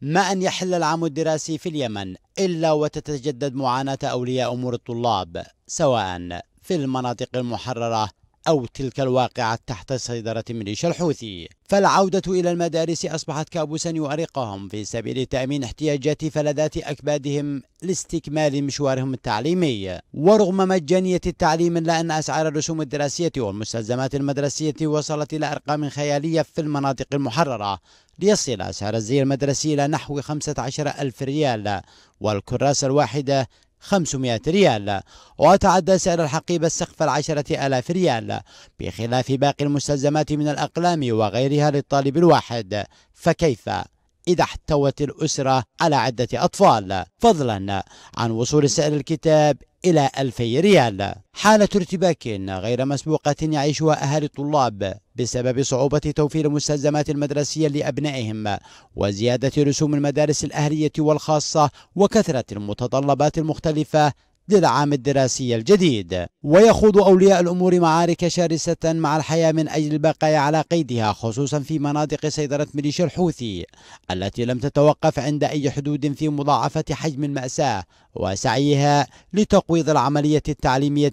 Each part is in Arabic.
ما أن يحل العام الدراسي في اليمن إلا وتتجدد معاناة أولياء أمور الطلاب سواء في المناطق المحررة أو تلك الواقعة تحت سيطرة ميليشيا الحوثي فالعودة إلى المدارس أصبحت كابوسا يؤرقهم في سبيل تأمين احتياجات فلذات أكبادهم لاستكمال مشوارهم التعليمي ورغم مجانية التعليم إلا أن أسعار الرسوم الدراسية والمستلزمات المدرسية وصلت إلى أرقام خيالية في المناطق المحررة ليصل سعر الزي المدرسي إلى نحو 15 ألف ريال والكراسة الواحدة 500 ريال وتعدى سعر الحقيبة السقف العشرة ألاف ريال بخلاف باقي المستلزمات من الأقلام وغيرها للطالب الواحد فكيف؟ إذا احتوت الأسرة على عدة أطفال فضلا عن وصول سعر الكتاب إلى 2000 ريال حالة ارتباك غير مسبوقة يعيشها أهالي الطلاب بسبب صعوبة توفير المستلزمات المدرسية لأبنائهم وزيادة رسوم المدارس الأهلية والخاصة وكثرة المتطلبات المختلفة للعام الدراسي الجديد ويخوض أولياء الأمور معارك شرسة مع الحياة من أجل البقاء على قيدها خصوصا في مناطق سيطرة ميليشيا الحوثي التي لم تتوقف عند أي حدود في مضاعفة حجم المأساة وسعيها لتقويض العملية التعليمية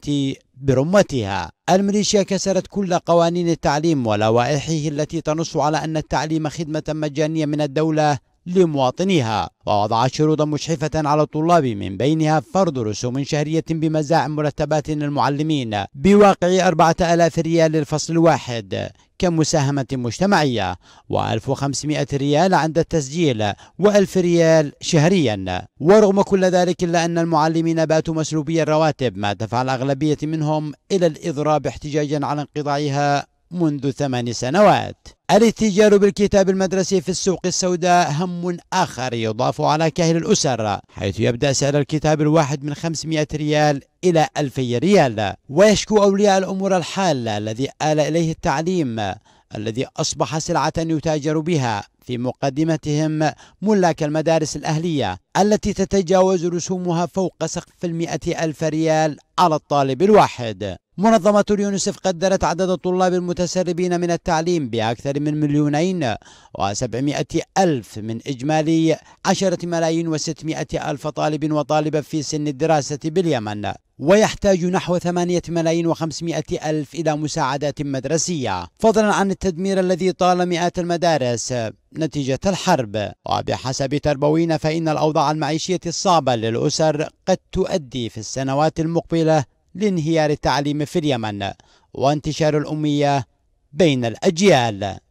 برمتها الميليشيا كسرت كل قوانين التعليم ولوائحه التي تنص على أن التعليم خدمة مجانية من الدولة لمواطنيها ووضع شروطا مشحفة على الطلاب من بينها فرض رسوم شهرية بمزاع مرتبات المعلمين بواقع 4000 ريال للفصل الواحد كمساهمة مجتمعية و1500 ريال عند التسجيل و1000 ريال شهريا ورغم كل ذلك إلا أن المعلمين باتوا مسلوبي الرواتب ما دفع الأغلبية منهم إلى الإضراب احتجاجا على انقضاعها منذ ثمان سنوات الاتجار بالكتاب المدرسي في السوق السوداء هم آخر يضاف على كاهل الأسر حيث يبدأ سعر الكتاب الواحد من 500 ريال إلى 2000 ريال ويشكو أولياء الأمور الحال الذي آل إليه التعليم الذي أصبح سلعة يتاجر بها في مقدمتهم ملاك المدارس الأهلية التي تتجاوز رسومها فوق سقف المئة ألف ريال على الطالب الواحد منظمة اليونسف قدرت عدد الطلاب المتسربين من التعليم بأكثر من مليونين وسبعمائة ألف من إجمالي عشرة ملايين وستمائة ألف طالب وطالبة في سن الدراسة باليمن ويحتاج نحو ثمانية ملايين وخمسمائة ألف إلى مساعدات مدرسية فضلا عن التدمير الذي طال مئات المدارس نتيجة الحرب وبحسب تربوين فإن الأوضاع المعيشية الصعبة للأسر قد تؤدي في السنوات المقبلة لانهيار التعليم في اليمن وانتشار الأمية بين الأجيال